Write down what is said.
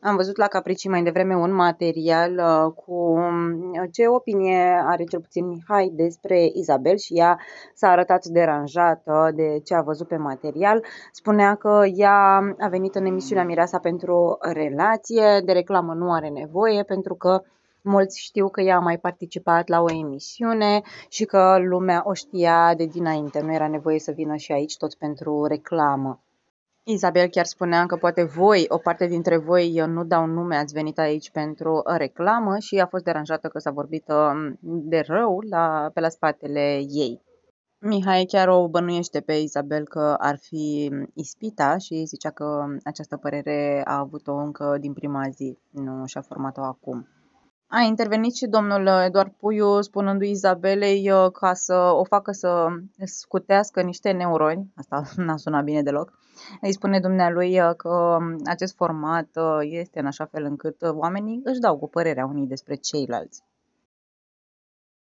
Am văzut la caprici mai devreme un material uh, cu um, ce opinie are cel puțin Mihai despre Izabel și ea s-a arătat deranjată de ce a văzut pe material. Spunea că ea a venit în emisiunea Mireasa pentru relație, de reclamă nu are nevoie pentru că Mulți știu că ea a mai participat la o emisiune și că lumea o știa de dinainte, nu era nevoie să vină și aici tot pentru reclamă. Isabel chiar spunea că poate voi, o parte dintre voi, eu nu dau nume, ați venit aici pentru reclamă și a fost deranjată că s-a vorbit um, de rău la, pe la spatele ei. Mihai chiar o bănuiește pe Isabel că ar fi ispita și zicea că această părere a avut-o încă din prima zi, nu și-a format-o acum. A intervenit și domnul uh, Eduard Puiu spunându-i Izabelei uh, ca să o facă să scutească niște neuroni, asta n-a sunat bine deloc, îi spune dumnealui uh, că um, acest format este în așa fel încât oamenii își dau cu părerea unii despre ceilalți.